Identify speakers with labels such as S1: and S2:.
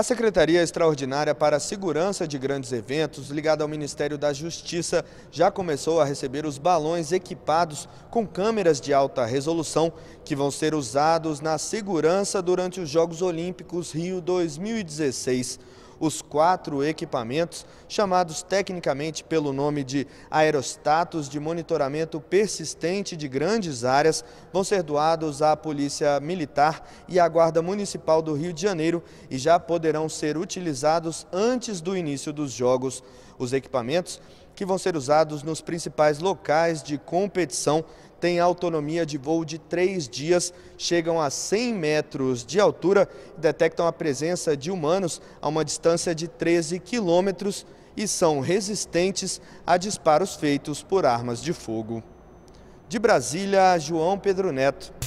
S1: A Secretaria Extraordinária para a Segurança de Grandes Eventos, ligada ao Ministério da Justiça, já começou a receber os balões equipados com câmeras de alta resolução que vão ser usados na segurança durante os Jogos Olímpicos Rio 2016 os quatro equipamentos, chamados tecnicamente pelo nome de aerostatos de monitoramento persistente de grandes áreas, vão ser doados à Polícia Militar e à Guarda Municipal do Rio de Janeiro e já poderão ser utilizados antes do início dos Jogos. Os equipamentos que vão ser usados nos principais locais de competição têm autonomia de voo de três dias, chegam a 100 metros de altura detectam a presença de humanos a uma distância de 13 quilômetros e são resistentes a disparos feitos por armas de fogo. De Brasília, João Pedro Neto.